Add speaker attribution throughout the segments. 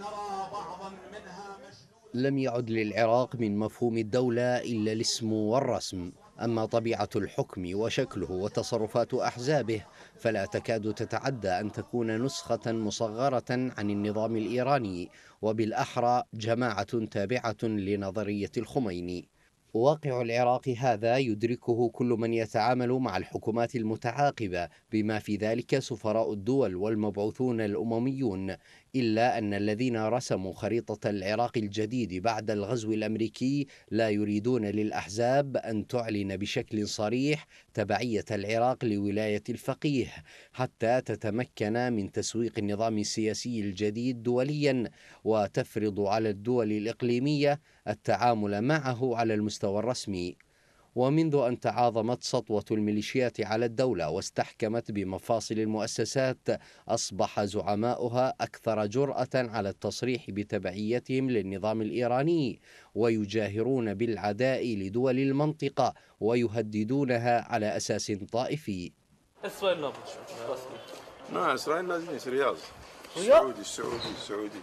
Speaker 1: نرى بعضا منها لم يعد للعراق من مفهوم الدولة إلا الاسم والرسم أما طبيعة الحكم وشكله وتصرفات أحزابه فلا تكاد تتعدى أن تكون نسخة مصغرة عن النظام الإيراني وبالأحرى جماعة تابعة لنظرية الخميني واقع العراق هذا يدركه كل من يتعامل مع الحكومات المتعاقبة بما في ذلك سفراء الدول والمبعوثون الأمميون إلا أن الذين رسموا خريطة العراق الجديد بعد الغزو الأمريكي لا يريدون للأحزاب أن تعلن بشكل صريح تبعية العراق لولاية الفقيه حتى تتمكن من تسويق النظام السياسي الجديد دوليا وتفرض على الدول الإقليمية التعامل معه على المستوى المستوى الرسمي ومنذ أن تعاظمت سطوة الميليشيات على الدولة واستحكمت بمفاصل المؤسسات أصبح زعماؤها أكثر جرأة على التصريح بتبعيتهم للنظام الإيراني ويجاهرون بالعداء لدول المنطقة ويهددونها على أساس طائفي إسرائيل ما إسرائيل لازم رياض السعودي السعودي السعودي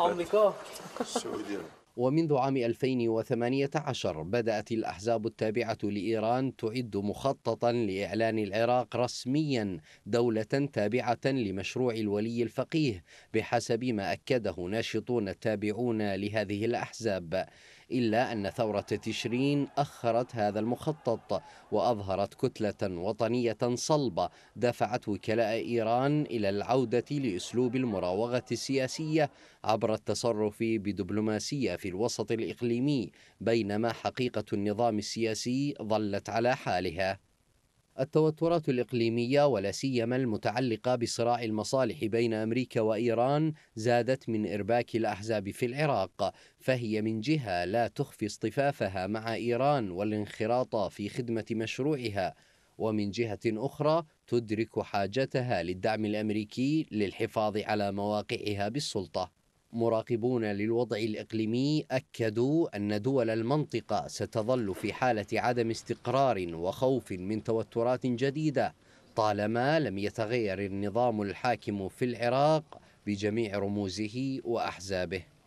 Speaker 1: أمريكا السعودي ومنذ عام 2018 بدأت الأحزاب التابعة لإيران تعد مخططا لإعلان العراق رسميا دولة تابعة لمشروع الولي الفقيه بحسب ما أكده ناشطون التابعون لهذه الأحزاب إلا أن ثورة تشرين أخرت هذا المخطط وأظهرت كتلة وطنية صلبة دفعت وكلاء إيران إلى العودة لأسلوب المراوغة السياسية عبر التصرف بدبلوماسية في الوسط الإقليمي بينما حقيقة النظام السياسي ظلت على حالها التوترات الإقليمية ولا سيما المتعلقة بصراع المصالح بين أمريكا وإيران زادت من إرباك الأحزاب في العراق فهي من جهة لا تخفي اصطفافها مع إيران والانخراط في خدمة مشروعها ومن جهة أخرى تدرك حاجتها للدعم الأمريكي للحفاظ على مواقعها بالسلطة مراقبون للوضع الإقليمي أكدوا أن دول المنطقة ستظل في حالة عدم استقرار وخوف من توترات جديدة طالما لم يتغير النظام الحاكم في العراق بجميع رموزه وأحزابه